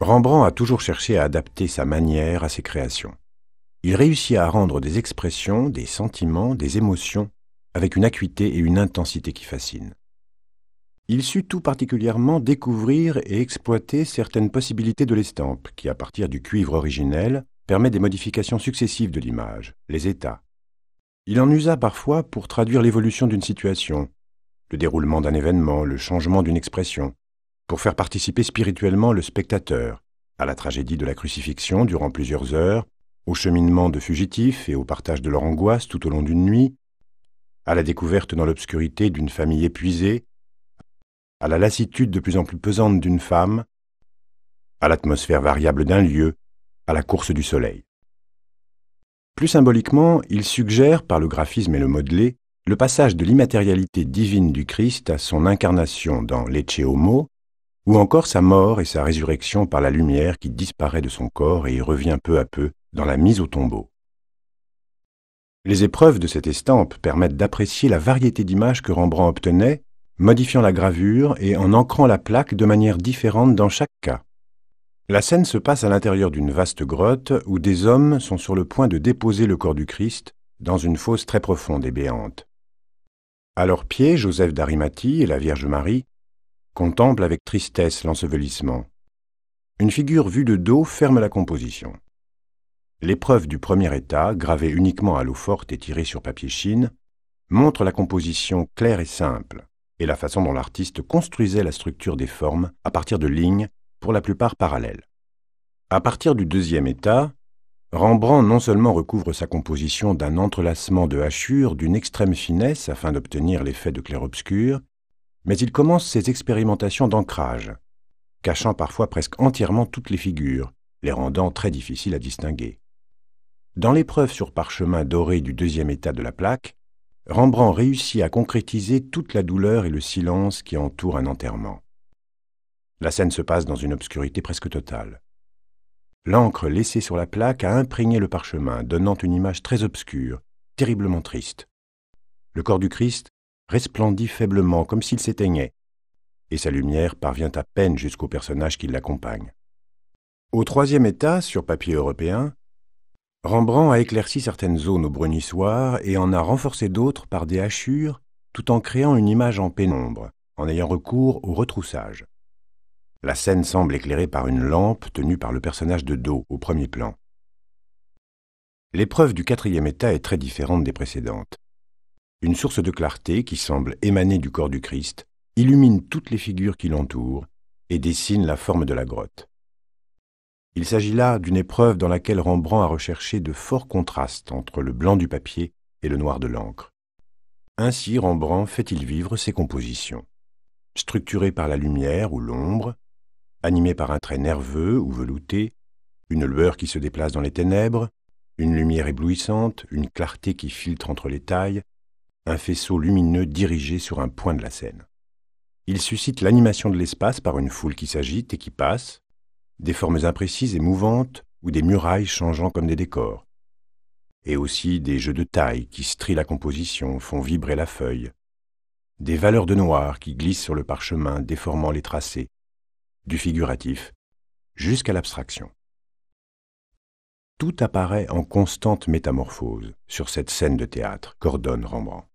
Rembrandt a toujours cherché à adapter sa manière à ses créations. Il réussit à rendre des expressions, des sentiments, des émotions, avec une acuité et une intensité qui fascinent. Il sut tout particulièrement découvrir et exploiter certaines possibilités de l'estampe, qui, à partir du cuivre originel, permet des modifications successives de l'image, les états, il en usa parfois pour traduire l'évolution d'une situation, le déroulement d'un événement, le changement d'une expression, pour faire participer spirituellement le spectateur à la tragédie de la crucifixion durant plusieurs heures, au cheminement de fugitifs et au partage de leur angoisse tout au long d'une nuit, à la découverte dans l'obscurité d'une famille épuisée, à la lassitude de plus en plus pesante d'une femme, à l'atmosphère variable d'un lieu, à la course du soleil. Plus symboliquement, il suggère, par le graphisme et le modelé, le passage de l'immatérialité divine du Christ à son incarnation dans l'Ecce Homo, ou encore sa mort et sa résurrection par la lumière qui disparaît de son corps et y revient peu à peu dans la mise au tombeau. Les épreuves de cette estampe permettent d'apprécier la variété d'images que Rembrandt obtenait, modifiant la gravure et en ancrant la plaque de manière différente dans chaque cas. La scène se passe à l'intérieur d'une vaste grotte où des hommes sont sur le point de déposer le corps du Christ dans une fosse très profonde et béante. À leurs pieds, Joseph d'Arimathie et la Vierge Marie contemplent avec tristesse l'ensevelissement. Une figure vue de dos ferme la composition. L'épreuve du premier état, gravée uniquement à l'eau forte et tirée sur papier chine, montre la composition claire et simple, et la façon dont l'artiste construisait la structure des formes à partir de lignes pour la plupart parallèles. À partir du deuxième état, Rembrandt non seulement recouvre sa composition d'un entrelacement de hachures d'une extrême finesse afin d'obtenir l'effet de clair-obscur, mais il commence ses expérimentations d'ancrage, cachant parfois presque entièrement toutes les figures, les rendant très difficiles à distinguer. Dans l'épreuve sur parchemin doré du deuxième état de la plaque, Rembrandt réussit à concrétiser toute la douleur et le silence qui entourent un enterrement. La scène se passe dans une obscurité presque totale. L'encre laissée sur la plaque a imprégné le parchemin, donnant une image très obscure, terriblement triste. Le corps du Christ resplendit faiblement, comme s'il s'éteignait, et sa lumière parvient à peine jusqu'au personnage qui l'accompagne. Au troisième état, sur papier européen, Rembrandt a éclairci certaines zones au brunissoir et en a renforcé d'autres par des hachures, tout en créant une image en pénombre, en ayant recours au retroussage. La scène semble éclairée par une lampe tenue par le personnage de dos au premier plan. L'épreuve du quatrième état est très différente des précédentes. Une source de clarté qui semble émaner du corps du Christ illumine toutes les figures qui l'entourent et dessine la forme de la grotte. Il s'agit là d'une épreuve dans laquelle Rembrandt a recherché de forts contrastes entre le blanc du papier et le noir de l'encre. Ainsi Rembrandt fait-il vivre ses compositions. Structurées par la lumière ou l'ombre, animé par un trait nerveux ou velouté, une lueur qui se déplace dans les ténèbres, une lumière éblouissante, une clarté qui filtre entre les tailles, un faisceau lumineux dirigé sur un point de la scène. Il suscite l'animation de l'espace par une foule qui s'agite et qui passe, des formes imprécises et mouvantes ou des murailles changeant comme des décors, et aussi des jeux de taille qui strient la composition, font vibrer la feuille, des valeurs de noir qui glissent sur le parchemin déformant les tracés, du figuratif, jusqu'à l'abstraction. Tout apparaît en constante métamorphose sur cette scène de théâtre qu'ordonne Rembrandt.